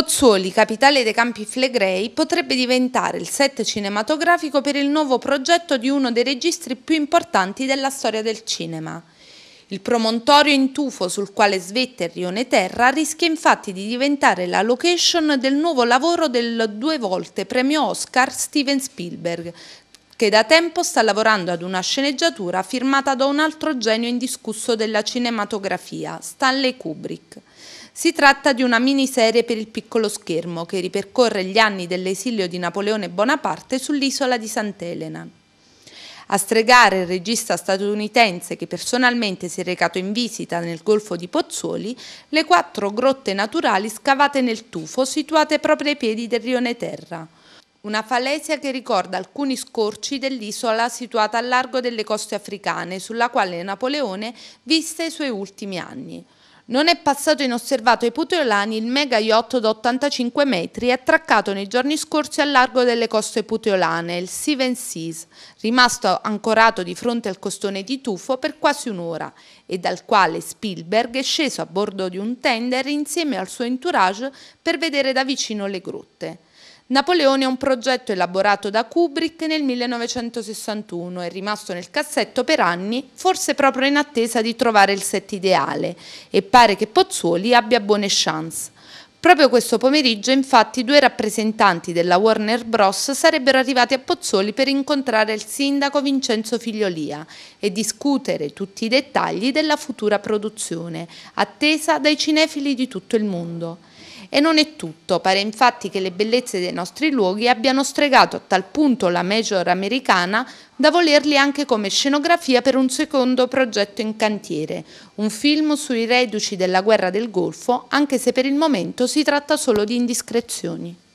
Pozzuoli, capitale dei Campi Flegrei, potrebbe diventare il set cinematografico per il nuovo progetto di uno dei registri più importanti della storia del cinema. Il promontorio in tufo sul quale svetta il rione Terra rischia infatti di diventare la location del nuovo lavoro del due volte premio Oscar Steven Spielberg, che da tempo sta lavorando ad una sceneggiatura firmata da un altro genio indiscusso della cinematografia, Stanley Kubrick. Si tratta di una miniserie per il piccolo schermo che ripercorre gli anni dell'esilio di Napoleone Bonaparte sull'isola di Sant'Elena. A stregare il regista statunitense che personalmente si è recato in visita nel golfo di Pozzuoli, le quattro grotte naturali scavate nel tufo situate proprio ai piedi del rione Terra una falesia che ricorda alcuni scorci dell'isola situata al largo delle coste africane, sulla quale Napoleone visse i suoi ultimi anni. Non è passato inosservato ai puteolani il mega yacht da 85 metri attraccato nei giorni scorsi al largo delle coste puteolane, il Seven Seas, rimasto ancorato di fronte al costone di tufo per quasi un'ora e dal quale Spielberg è sceso a bordo di un tender insieme al suo entourage per vedere da vicino le grotte. Napoleone è un progetto elaborato da Kubrick nel 1961 e rimasto nel cassetto per anni, forse proprio in attesa di trovare il set ideale, e pare che Pozzuoli abbia buone chance. Proprio questo pomeriggio, infatti, due rappresentanti della Warner Bros. sarebbero arrivati a Pozzuoli per incontrare il sindaco Vincenzo Figliolia e discutere tutti i dettagli della futura produzione, attesa dai cinefili di tutto il mondo. E non è tutto, pare infatti che le bellezze dei nostri luoghi abbiano stregato a tal punto la major americana da volerli anche come scenografia per un secondo progetto in cantiere, un film sui reduci della guerra del Golfo, anche se per il momento si tratta solo di indiscrezioni.